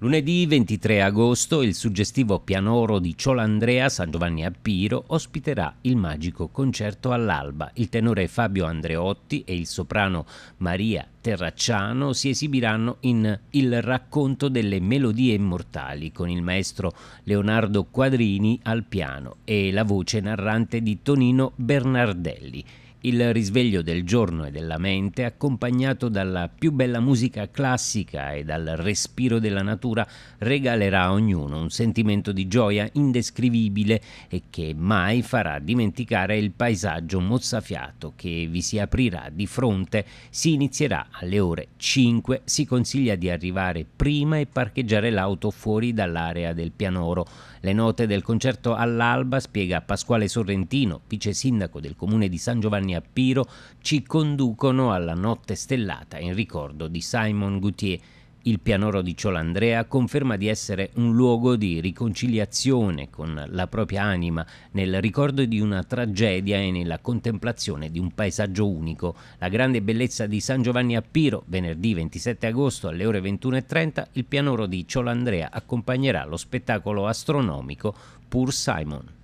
Lunedì 23 agosto il suggestivo pianoro di Ciolandrea San Giovanni a Piro ospiterà il magico concerto all'alba. Il tenore Fabio Andreotti e il soprano Maria Terracciano si esibiranno in Il racconto delle melodie immortali con il maestro Leonardo Quadrini al piano e la voce narrante di Tonino Bernardelli il risveglio del giorno e della mente, accompagnato dalla più bella musica classica e dal respiro della natura, regalerà a ognuno un sentimento di gioia indescrivibile e che mai farà dimenticare il paesaggio mozzafiato che vi si aprirà di fronte. Si inizierà alle ore 5, si consiglia di arrivare prima e parcheggiare l'auto fuori dall'area del pianoro. Le note del concerto all'alba, spiega Pasquale Sorrentino, vice sindaco del comune di San Giovanni Giovanni Appiro ci conducono alla notte stellata in ricordo di Simon Gauthier. Il pianoro di Ciolandrea conferma di essere un luogo di riconciliazione con la propria anima, nel ricordo di una tragedia e nella contemplazione di un paesaggio unico. La grande bellezza di San Giovanni a Piro, venerdì 27 agosto alle ore 21.30, il pianoro di Ciolandrea accompagnerà lo spettacolo astronomico Pur Simon.